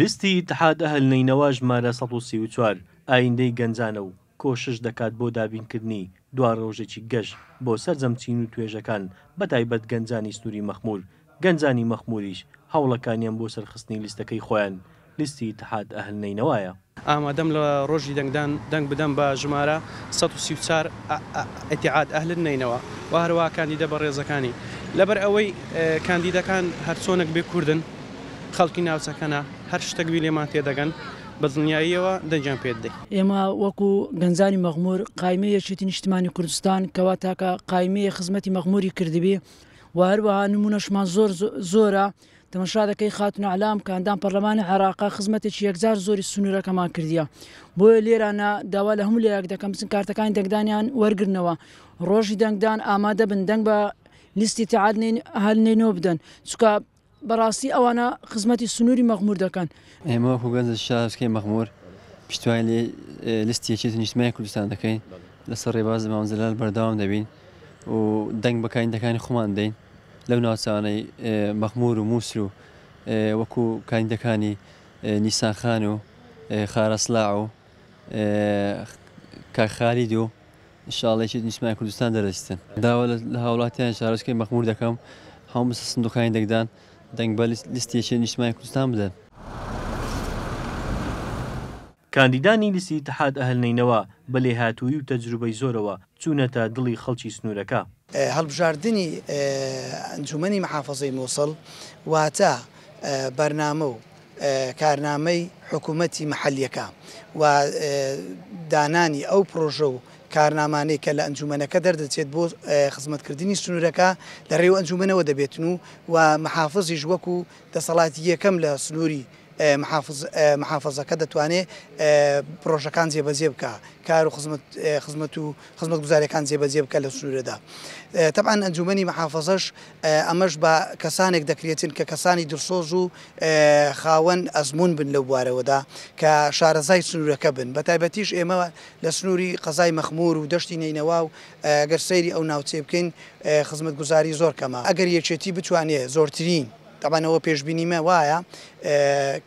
لیستی تحاد هەلنینەوە ژمارە 1940 ئایندەی گەنجانە و کۆشش دەکات بۆ دابینکردنی دوا ڕۆژێکی گەشت بۆ سەررجەم چین و توێژەکان بەتایبەت گەنجانی سنووری مەخمور گەنجانی مەخموریش هەوڵەکانیان بۆ سەرخستنی لیستەکەی خۆیان لیستی تحاد ئەهلنینەوەیە ئامادەم لە ڕۆژی دەنگدان دەنگ بدەم بە ژمارە 1940 ئەتیعاد ئەهلن نینەوە و هەروە کاندیدە بە ڕێزەکانی لەبەر ئەوەی کاندیدەکان هەرچۆنێک بێ کوردن خەڵکی ناوچەکەنە هەر شتەکوی لێمان تێدەگەن بە دنیاییەوە دەنجام پێدەی ئێمە وەکو گەنجانی مەغمور قایمەیەشتی نیشتمانی کوردستان کەوا تاکە قایمەیە خزمەتی مەغموری کردبێ و هەروەها نمونەشمان زۆر زۆرە تەمەشا دەکەی خاتون علام کاندان پەرلەمانی عراقا خزمەتێکی یەکزار زۆری سنوورەکەمان کردیە بۆیە لێرانە داوا لە هەموو لێک دەکەم بچن کارتەکانی دەنگدانیان وەرگرنەوە ڕۆژی دەنگدان ئامادە بن دەنگ بە لیستی تعادنین هەلنێنەوە بدەن چکە بەڕاستی ئەوانە خزمەتی سنووری مەغمور دەکەن ئێمە خوگەنجە شاسکەی مەغمور پشتوای لێ لستێکی نیشتمای کوردستان دەکەین لەسەر ڕێباز مامزلال بەرداوام دەبین و دەنگ بەکەین دەکانی خۆمان دەین لەو ناوچانەی مەخمور و مووسر و وەکو کاندەکانی نیسانخان و خارەسلا و کاخالید و شاڵێکی نیشتمای کوردستان دەرەستن داوا لە هاوڵاتیان شارستکەی مەخمور دەکەم هەوو سندوقانی دەکدان دەنگ بە لیستێکی نیشتمای کوردستان بدەن. کاندیدانی لیسی تحات ئەهلنینەوە بە لێهاتووی و تەجروبەی زۆرەوە چوونەتە دڵی خەڵکی سنوورەکە. هەڵبژاردننی ئەنجومنی محافظەی مۆسڵ واتە بەرنامە و کارنامەی حکوومەتی محەلیەکە و دانانی ئەو پرۆژە و کارنامانەی کە لە ئەنجومەنەکە دەردەچێت بۆ خزمەتکردنی سنوورەکە لە ڕێو ئەنجومەنەوە دەبێتن و و محافظیش وەکو دەسەڵاتی یەکەم لە سنووری محافظەکە دەتوانێت پرۆژەکان زیێبەزیێ بکە کار و خزمەت و خزمەت گوزاریەکان زیێبەزیێ بکە لە سوورەدا. تەبان ئەنجومی محافظەش ئەمەش بە کەسانێک دەکرێتن کە کەسانی درسۆز و خاوەن ئەزمون بن لەو بوارەوەدا کە شارەزای سنوورەکە بن بە تایبەتیش ئێمە لە سنووری قەزای مەخمور و دەشتی نینەوە و گەر سەیری ئەو ناوچێ بکەین خزمەت گوزاری زۆر کەمە ئەگەر یەکێتی بتوانێت زۆرترین طبعا ئەوە پێشببینی مە وایە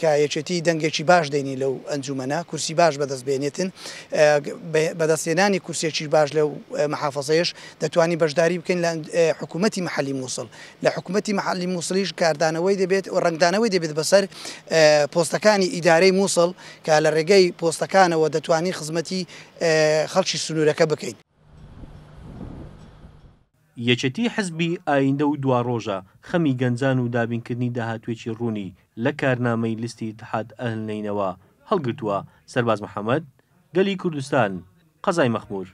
کە یەکێتی دەنگێکی باش دێنی لو ئەنجومەنە كرسي باش بەدەستبێنێتن بەدەستێنانی کورسێکی باش لەو محافظەیەش دەتوانانی بەشداری بکەین لە حکوومەتتی محلی مووسڵ لە حکوومەتتی محلی مووسلیش کاردانەوەی دەبێت و ڕنگدانەوەی دەبێت بەسەر پۆستەکانی ئیدارەی مووسڵ کە لە ڕێگەی پۆستەکانەوە دەتوانانی خزمەتی خەڵکی سنوورەکە بکەین یەکەتی حزبی ئایندە و دواڕۆژە خەمی گەنجان و دابینکردنی داهاتوێکی ڕوونی لە کارنامەی لیستی تحات ئەهلینەوە هەڵگرتووە سەرباز محەممەد گەلی کوردستان قەزای مەخمور